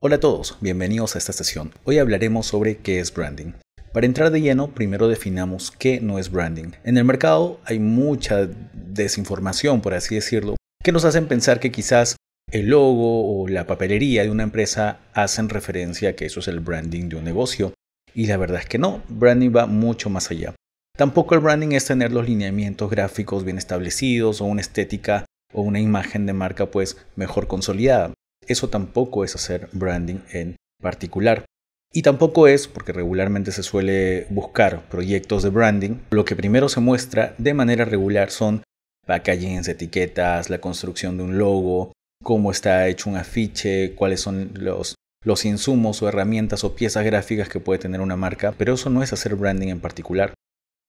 Hola a todos, bienvenidos a esta sesión. Hoy hablaremos sobre qué es branding. Para entrar de lleno, primero definamos qué no es branding. En el mercado hay mucha desinformación, por así decirlo, que nos hacen pensar que quizás el logo o la papelería de una empresa hacen referencia a que eso es el branding de un negocio. Y la verdad es que no, branding va mucho más allá. Tampoco el branding es tener los lineamientos gráficos bien establecidos o una estética o una imagen de marca pues mejor consolidada. Eso tampoco es hacer branding en particular. Y tampoco es, porque regularmente se suele buscar proyectos de branding, lo que primero se muestra de manera regular son packagings, etiquetas, la construcción de un logo, cómo está hecho un afiche, cuáles son los, los insumos o herramientas o piezas gráficas que puede tener una marca, pero eso no es hacer branding en particular.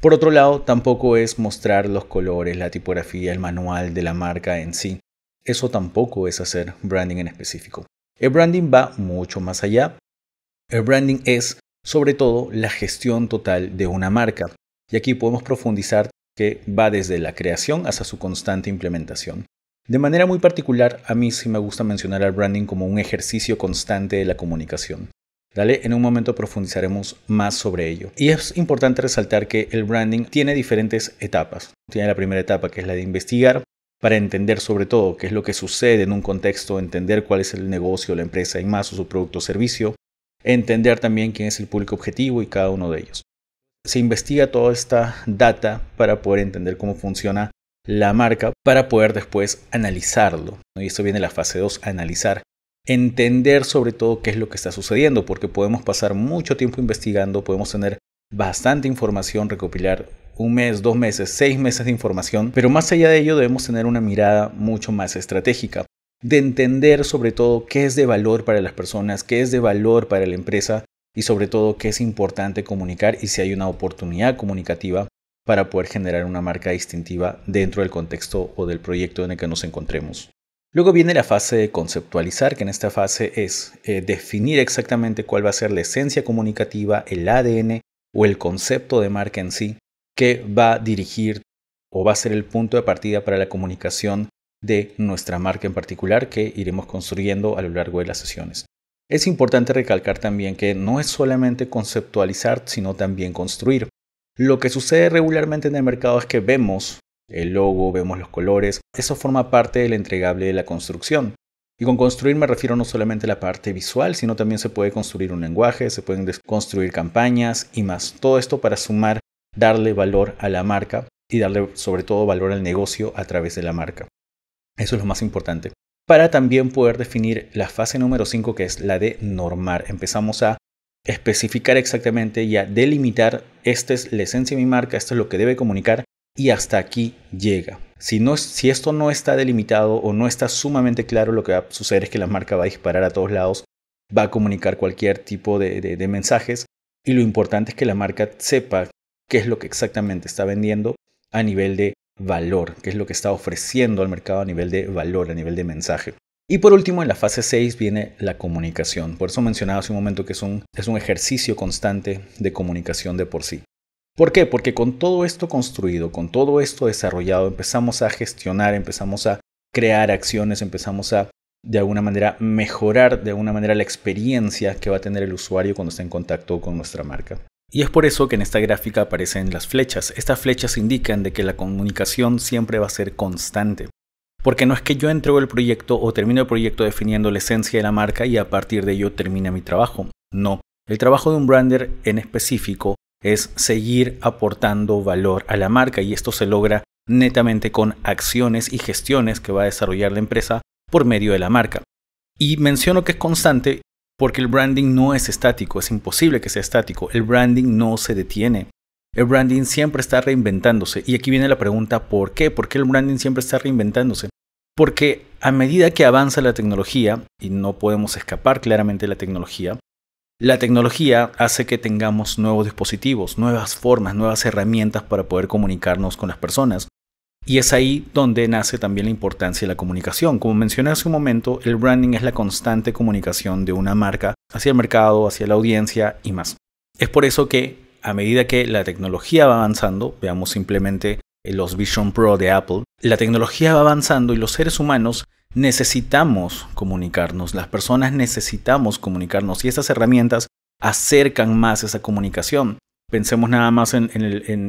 Por otro lado, tampoco es mostrar los colores, la tipografía, el manual de la marca en sí. Eso tampoco es hacer branding en específico. El branding va mucho más allá. El branding es, sobre todo, la gestión total de una marca. Y aquí podemos profundizar que va desde la creación hasta su constante implementación. De manera muy particular, a mí sí me gusta mencionar al branding como un ejercicio constante de la comunicación. Dale, en un momento profundizaremos más sobre ello. Y es importante resaltar que el branding tiene diferentes etapas. Tiene la primera etapa que es la de investigar, para entender sobre todo qué es lo que sucede en un contexto, entender cuál es el negocio, la empresa y más o su producto o servicio, entender también quién es el público objetivo y cada uno de ellos. Se investiga toda esta data para poder entender cómo funciona la marca, para poder después analizarlo. Y esto viene la fase 2, analizar. Entender sobre todo qué es lo que está sucediendo, porque podemos pasar mucho tiempo investigando, podemos tener bastante información, recopilar un mes, dos meses, seis meses de información, pero más allá de ello debemos tener una mirada mucho más estratégica, de entender sobre todo qué es de valor para las personas, qué es de valor para la empresa y sobre todo qué es importante comunicar y si hay una oportunidad comunicativa para poder generar una marca distintiva dentro del contexto o del proyecto en el que nos encontremos. Luego viene la fase de conceptualizar, que en esta fase es eh, definir exactamente cuál va a ser la esencia comunicativa, el ADN o el concepto de marca en sí que va a dirigir o va a ser el punto de partida para la comunicación de nuestra marca en particular que iremos construyendo a lo largo de las sesiones. Es importante recalcar también que no es solamente conceptualizar, sino también construir. Lo que sucede regularmente en el mercado es que vemos el logo, vemos los colores, eso forma parte del entregable de la construcción, y con construir me refiero no solamente a la parte visual, sino también se puede construir un lenguaje, se pueden construir campañas y más. Todo esto para sumar, darle valor a la marca y darle sobre todo valor al negocio a través de la marca. Eso es lo más importante. Para también poder definir la fase número 5 que es la de normar. Empezamos a especificar exactamente y a delimitar, esta es la esencia de mi marca, esto es lo que debe comunicar y hasta aquí llega. Si, no, si esto no está delimitado o no está sumamente claro, lo que va a suceder es que la marca va a disparar a todos lados, va a comunicar cualquier tipo de, mensajes y lo importante es que la marca sepa qué es lo que exactamente está vendiendo a nivel de valor, qué es lo que está ofreciendo al mercado a nivel de valor, a nivel de mensaje. Y por último, en la fase 6 viene la comunicación. Por eso mencionaba hace un momento que es es un ejercicio constante de comunicación de por sí. ¿Por qué? Porque con todo esto construido, con todo esto desarrollado, empezamos a gestionar, empezamos a crear acciones, empezamos a de alguna manera mejorar de alguna manera la experiencia que va a tener el usuario cuando está en contacto con nuestra marca. Y es por eso que en esta gráfica aparecen las flechas. Estas flechas indican de que la comunicación siempre va a ser constante. Porque no es que yo entrego el proyecto o termino el proyecto definiendo la esencia de la marca y a partir de ello termina mi trabajo. No, el trabajo de un brander en específico es seguir aportando valor a la marca y esto se logra netamente con acciones y gestiones que va a desarrollar la empresa por medio de la marca. Y menciono que es constante porque el branding no es estático, es imposible que sea estático, el branding no se detiene. El branding siempre está reinventándose y aquí viene la pregunta ¿por qué? ¿Por qué el branding siempre está reinventándose? Porque a medida que avanza la tecnología, y no podemos escapar claramente de la tecnología, la tecnología hace que tengamos nuevos dispositivos, nuevas formas, nuevas herramientas para poder comunicarnos con las personas. Y es ahí donde nace también la importancia de la comunicación. Como mencioné hace un momento, el branding es la constante comunicación de una marca hacia el mercado, hacia la audiencia y más. Es por eso que a medida que la tecnología va avanzando, veamos simplemente los Vision Pro de Apple, la tecnología va avanzando y los seres humanos necesitamos comunicarnos, las personas necesitamos comunicarnos y estas herramientas acercan más esa comunicación. Pensemos nada más en,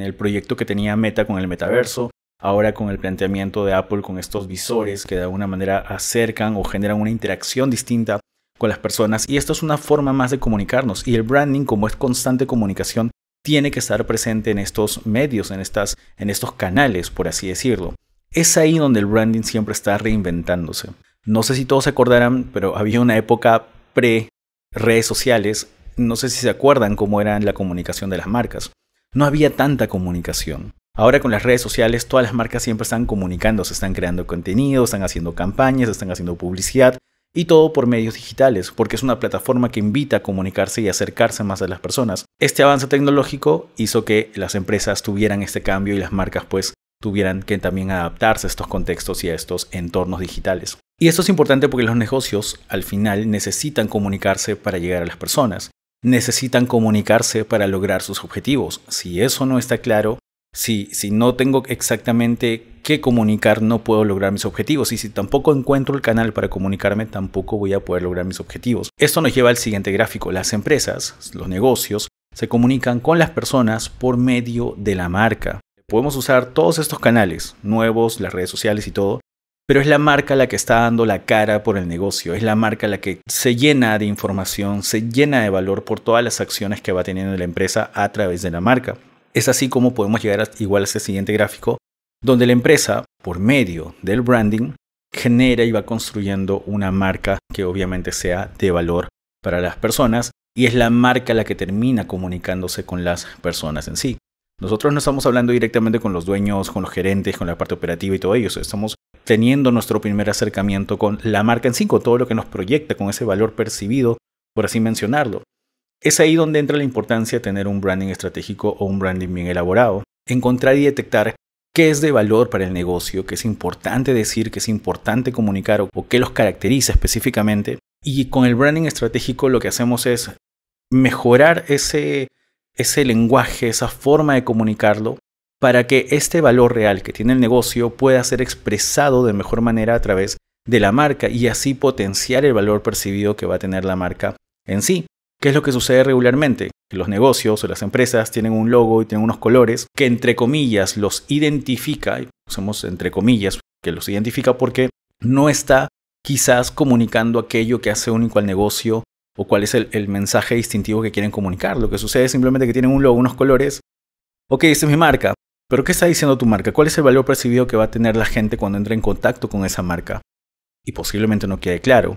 el, proyecto que tenía Meta con el metaverso, ahora con el planteamiento de Apple con estos visores que de alguna manera acercan o generan una interacción distinta con las personas y esto es una forma más de comunicarnos y el branding como es constante comunicación tiene que estar presente en estos medios, en, estas, en estos canales, por así decirlo es ahí donde el branding siempre está reinventándose. No sé si todos se acordarán, pero había una época pre redes sociales, no sé si se acuerdan cómo era la comunicación de las marcas. No había tanta comunicación. Ahora con las redes sociales todas las marcas siempre están comunicando, se están creando contenido, están haciendo campañas, están haciendo publicidad y todo por medios digitales, porque es una plataforma que invita a comunicarse y acercarse más a las personas. Este avance tecnológico hizo que las empresas tuvieran este cambio y las marcas pues tuvieran que también adaptarse a estos contextos y a estos entornos digitales. Y esto es importante porque los negocios al final necesitan comunicarse para llegar a las personas, necesitan comunicarse para lograr sus objetivos. Si eso no está claro, si, no tengo exactamente qué comunicar, no puedo lograr mis objetivos. Y si tampoco encuentro el canal para comunicarme, tampoco voy a poder lograr mis objetivos. Esto nos lleva al siguiente gráfico. Las empresas, los negocios, se comunican con las personas por medio de la marca. Podemos usar todos estos canales nuevos, las redes sociales y todo, pero es la marca la que está dando la cara por el negocio, es la marca la que se llena de información, se llena de valor por todas las acciones que va teniendo la empresa a través de la marca. Es así como podemos llegar a, igual a este siguiente gráfico, donde la empresa, por medio del branding, genera y va construyendo una marca que obviamente sea de valor para las personas y es la marca la que termina comunicándose con las personas en sí. Nosotros no estamos hablando directamente con los dueños, con los gerentes, con la parte operativa y todo ello. Estamos teniendo nuestro primer acercamiento con la marca en sí, con todo lo que nos proyecta, con ese valor percibido, por así mencionarlo. Es ahí donde entra la importancia de tener un branding estratégico o un branding bien elaborado, encontrar y detectar qué es de valor para el negocio, qué es importante decir, qué es importante comunicar o, o qué los caracteriza específicamente. Y con el branding estratégico lo que hacemos es mejorar ese ese lenguaje, esa forma de comunicarlo, para que este valor real que tiene el negocio pueda ser expresado de mejor manera a través de la marca y así potenciar el valor percibido que va a tener la marca en sí. ¿Qué es lo que sucede regularmente? los negocios o las empresas tienen un logo y tienen unos colores que entre comillas los identifica, y usamos entre comillas que los identifica porque no está quizás comunicando aquello que hace único al negocio o cuál es el, mensaje distintivo que quieren comunicar. Lo que sucede es simplemente que tienen un logo, unos colores. Ok, esta es mi marca, pero ¿qué está diciendo tu marca? ¿Cuál es el valor percibido que va a tener la gente cuando entre en contacto con esa marca? Y posiblemente no quede claro.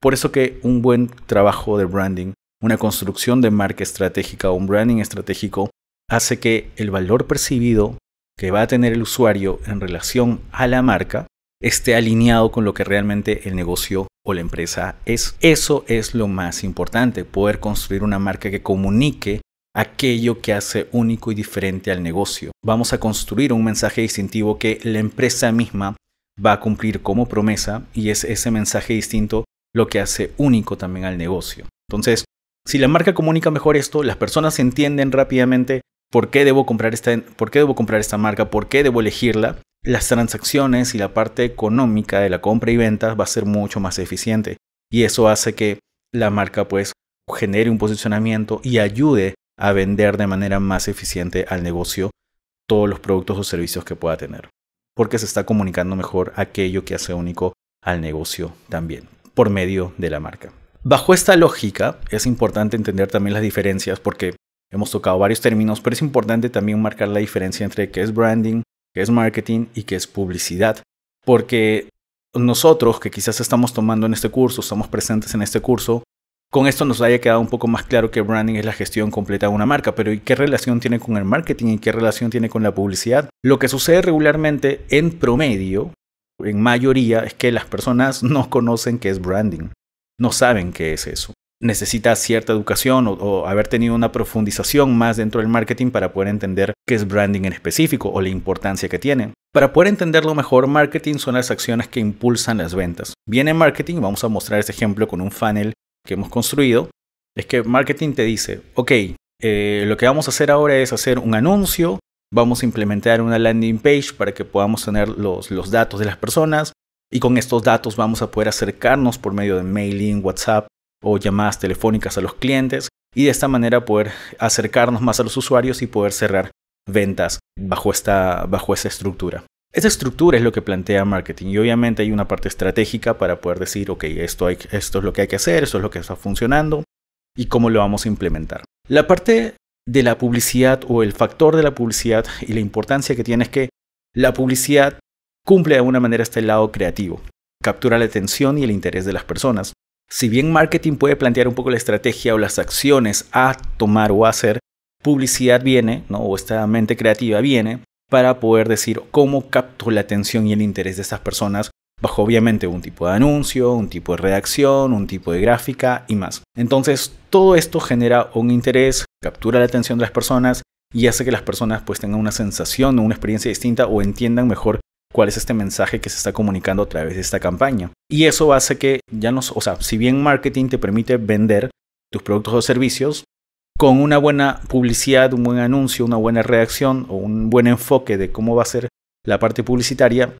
por eso que un buen trabajo de branding, una construcción de marca estratégica o un branding estratégico hace que el valor percibido que va a tener el usuario en relación a la marca esté alineado con lo que realmente el negocio o la empresa es. Eso es lo más importante, poder construir una marca que comunique aquello que hace único y diferente al negocio. Vamos a construir un mensaje distintivo que la empresa misma va a cumplir como promesa y es ese mensaje distinto lo que hace único también al negocio. Entonces, si la marca comunica mejor esto, las personas entienden rápidamente por qué debo comprar esta, por qué debo comprar esta marca, por qué debo elegirla las transacciones y la parte económica de la compra y venta va a ser mucho más eficiente. Y eso hace que la marca pues genere un posicionamiento y ayude a vender de manera más eficiente al negocio todos los productos o servicios que pueda tener. Porque se está comunicando mejor aquello que hace único al negocio también, por medio de la marca. Bajo esta lógica es importante entender también las diferencias porque hemos tocado varios términos, pero es importante también marcar la diferencia entre qué es branding, Qué es marketing y que es publicidad. Porque nosotros que quizás estamos tomando en este curso, estamos presentes en este curso, con esto nos haya quedado un poco más claro que branding es la gestión completa de una marca, pero ¿y qué relación tiene con el marketing y qué relación tiene con la publicidad? Lo que sucede regularmente en promedio, en mayoría, es que las personas no conocen qué es branding, no saben qué es eso necesita cierta educación o, haber tenido una profundización más dentro del marketing para poder entender qué es branding en específico o la importancia que tiene. Para poder entenderlo mejor, marketing son las acciones que impulsan las ventas. viene marketing, vamos a mostrar este ejemplo con un funnel que hemos construido, es que marketing te dice, ok, eh, lo que vamos a hacer ahora es hacer un anuncio, vamos a implementar una landing page para que podamos tener los, los datos de las personas, y con estos datos vamos a poder acercarnos por medio de mailing, WhatsApp o llamadas telefónicas a los clientes y de esta manera poder acercarnos más a los usuarios y poder cerrar ventas bajo esta, bajo estructura. Esa estructura es lo que plantea marketing y obviamente hay una parte estratégica para poder decir, ok, esto, esto es lo que hay que hacer, esto es lo que está funcionando y cómo lo vamos a implementar. La parte de la publicidad o el factor de la publicidad y la importancia que tiene es que la publicidad cumple de alguna manera este lado creativo, captura la atención y el interés de las personas si bien marketing puede plantear un poco la estrategia o las acciones a tomar o hacer, publicidad viene, ¿no? o esta mente creativa viene, para poder decir cómo capto la atención y el interés de estas personas bajo obviamente un tipo de anuncio, un tipo de redacción, un tipo de gráfica y más. Entonces, todo esto genera un interés, captura la atención de las personas y hace que las personas pues tengan una sensación o una experiencia distinta o entiendan mejor cuál es este mensaje que se está comunicando a través de esta campaña. Y eso hace que ya no, o sea, si bien marketing te permite vender tus productos o servicios, con una buena publicidad, un buen anuncio, una buena reacción o un buen enfoque de cómo va a ser la parte publicitaria,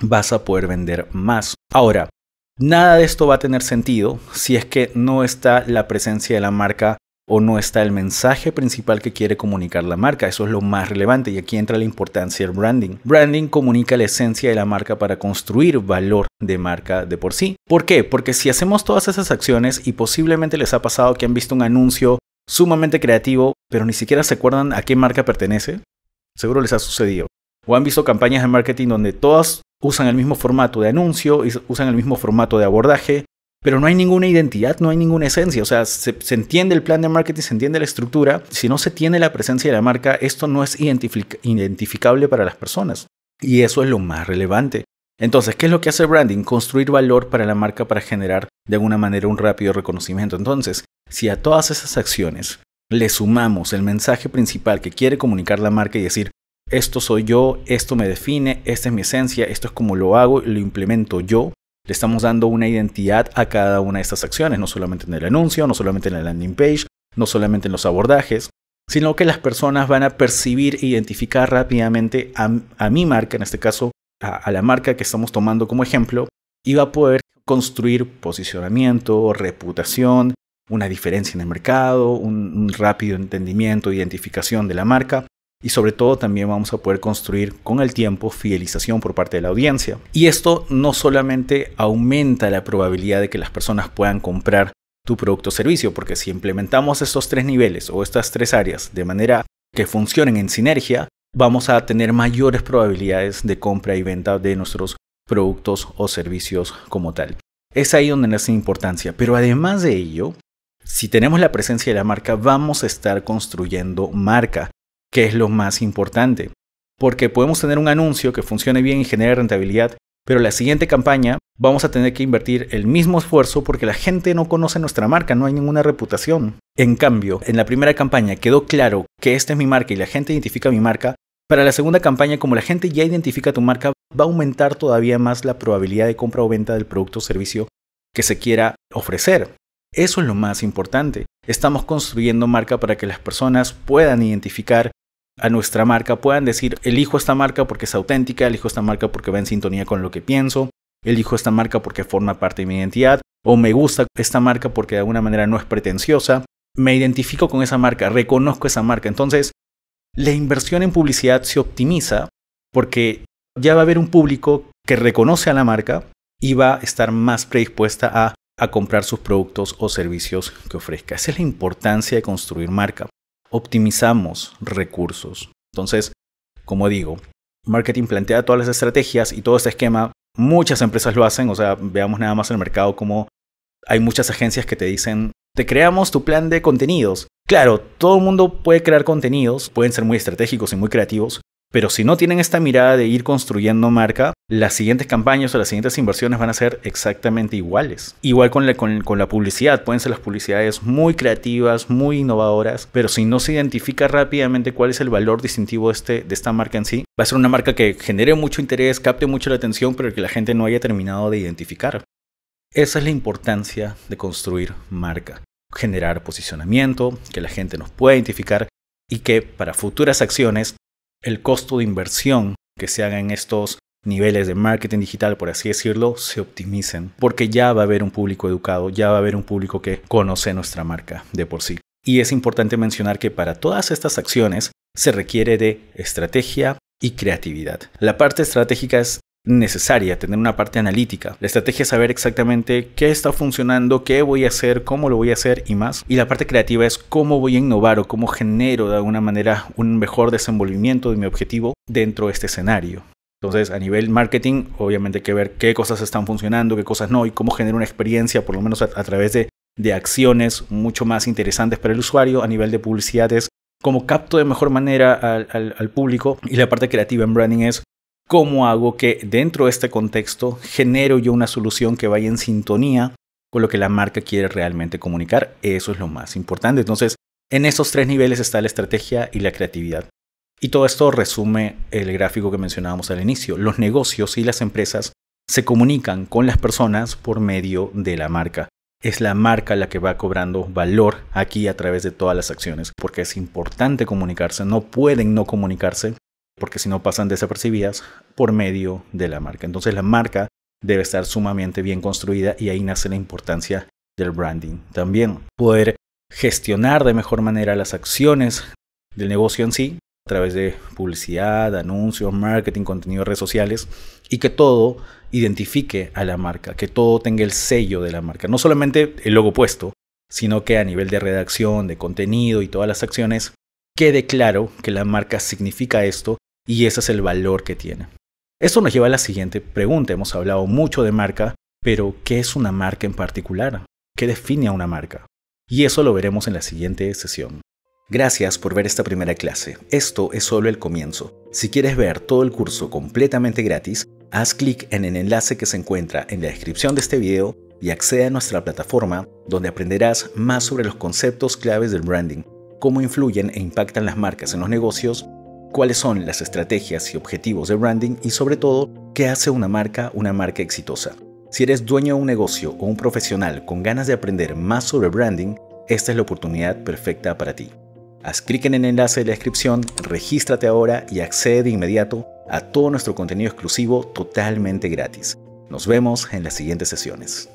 vas a poder vender más. Ahora, nada de esto va a tener sentido si es que no está la presencia de la marca o no está el mensaje principal que quiere comunicar la marca. Eso es lo más relevante y aquí entra la importancia del branding. Branding comunica la esencia de la marca para construir valor de marca de por sí. ¿Por qué? Porque si hacemos todas esas acciones y posiblemente les ha pasado que han visto un anuncio sumamente creativo, pero ni siquiera se acuerdan a qué marca pertenece, seguro les ha sucedido. O han visto campañas de marketing donde todas usan el mismo formato de anuncio, y usan el mismo formato de abordaje, pero no hay ninguna identidad, no hay ninguna esencia. O sea, se, entiende el plan de marketing, se entiende la estructura. Si no se tiene la presencia de la marca, esto no es identificable para las personas. Y eso es lo más relevante. Entonces, ¿qué es lo que hace branding? Construir valor para la marca para generar de alguna manera un rápido reconocimiento. Entonces, si a todas esas acciones le sumamos el mensaje principal que quiere comunicar la marca y decir, esto soy yo, esto me define, esta es mi esencia, esto es como lo hago, lo implemento yo, le estamos dando una identidad a cada una de estas acciones, no solamente en el anuncio, no solamente en la landing page, no solamente en los abordajes, sino que las personas van a percibir e identificar rápidamente a, mi marca, en este caso a, la marca que estamos tomando como ejemplo, y va a poder construir posicionamiento, reputación, una diferencia en el mercado, un, un rápido entendimiento, e identificación de la marca y sobre todo también vamos a poder construir con el tiempo fidelización por parte de la audiencia. Y esto no solamente aumenta la probabilidad de que las personas puedan comprar tu producto o servicio, porque si implementamos estos tres niveles o estas tres áreas de manera que funcionen en sinergia, vamos a tener mayores probabilidades de compra y venta de nuestros productos o servicios como tal. Es ahí donde nace importancia, pero además de ello, si tenemos la presencia de la marca, vamos a estar construyendo marca que es lo más importante. Porque podemos tener un anuncio que funcione bien y genere rentabilidad, pero la siguiente campaña vamos a tener que invertir el mismo esfuerzo porque la gente no conoce nuestra marca, no hay ninguna reputación. En cambio, en la primera campaña quedó claro que esta es mi marca y la gente identifica mi marca. Para la segunda campaña, como la gente ya identifica tu marca, va a aumentar todavía más la probabilidad de compra o venta del producto o servicio que se quiera ofrecer. Eso es lo más importante. Estamos construyendo marca para que las personas puedan identificar a nuestra marca puedan decir, elijo esta marca porque es auténtica, elijo esta marca porque va en sintonía con lo que pienso, elijo esta marca porque forma parte de mi identidad, o me gusta esta marca porque de alguna manera no es pretenciosa, me identifico con esa marca, reconozco esa marca. Entonces, la inversión en publicidad se optimiza porque ya va a haber un público que reconoce a la marca y va a estar más predispuesta a, comprar sus productos o servicios que ofrezca. Esa es la importancia de construir marca optimizamos recursos. Entonces, como digo, marketing plantea todas las estrategias y todo este esquema. Muchas empresas lo hacen, o sea, veamos nada más el mercado como hay muchas agencias que te dicen, te creamos tu plan de contenidos. Claro, todo el mundo puede crear contenidos, pueden ser muy estratégicos y muy creativos, pero si no tienen esta mirada de ir construyendo marca, las siguientes campañas o las siguientes inversiones van a ser exactamente iguales. Igual con la, publicidad, pueden ser las publicidades muy creativas, muy innovadoras, pero si no se identifica rápidamente cuál es el valor distintivo este, de esta marca en sí, va a ser una marca que genere mucho interés, capte mucho la atención, pero que la gente no haya terminado de identificar. Esa es la importancia de construir marca, generar posicionamiento, que la gente nos pueda identificar y que para futuras acciones el costo de inversión que se haga en estos niveles de marketing digital, por así decirlo, se optimicen, porque ya va a haber un público educado, ya va a haber un público que conoce nuestra marca de por sí. Y es importante mencionar que para todas estas acciones se requiere de estrategia y creatividad. La parte estratégica es necesaria, tener una parte analítica. La estrategia es saber exactamente qué está funcionando, qué voy a hacer, cómo lo voy a hacer y más. Y la parte creativa es cómo voy a innovar o cómo genero de alguna manera un mejor desenvolvimiento de mi objetivo dentro de este escenario. Entonces, a nivel marketing, obviamente hay que ver qué cosas están funcionando, qué cosas no, y cómo generar una experiencia, por lo menos a, través de, acciones mucho más interesantes para el usuario. A nivel de publicidad es cómo capto de mejor manera al, al, público. Y la parte creativa en branding es cómo hago que dentro de este contexto genero yo una solución que vaya en sintonía con lo que la marca quiere realmente comunicar. Eso es lo más importante. Entonces, en esos tres niveles está la estrategia y la creatividad. Y todo esto resume el gráfico que mencionábamos al inicio. Los negocios y las empresas se comunican con las personas por medio de la marca. Es la marca la que va cobrando valor aquí a través de todas las acciones, porque es importante comunicarse, no pueden no comunicarse, porque si no pasan desapercibidas por medio de la marca. Entonces la marca debe estar sumamente bien construida y ahí nace la importancia del branding. También poder gestionar de mejor manera las acciones del negocio en sí a través de publicidad, anuncios, marketing, contenido de redes sociales y que todo identifique a la marca, que todo tenga el sello de la marca, no solamente el logo puesto, sino que a nivel de redacción, de contenido y todas las acciones, quede claro que la marca significa esto y ese es el valor que tiene. Esto nos lleva a la siguiente pregunta. Hemos hablado mucho de marca, pero ¿qué es una marca en particular? ¿Qué define a una marca? Y eso lo veremos en la siguiente sesión. Gracias por ver esta primera clase. Esto es solo el comienzo. Si quieres ver todo el curso completamente gratis, haz clic en el enlace que se encuentra en la descripción de este video y accede a nuestra plataforma donde aprenderás más sobre los conceptos claves del branding, cómo influyen e impactan las marcas en los negocios, cuáles son las estrategias y objetivos de branding y sobre todo, qué hace una marca una marca exitosa. Si eres dueño de un negocio o un profesional con ganas de aprender más sobre branding, esta es la oportunidad perfecta para ti. Haz clic en el enlace de la descripción, regístrate ahora y accede de inmediato a todo nuestro contenido exclusivo totalmente gratis. Nos vemos en las siguientes sesiones.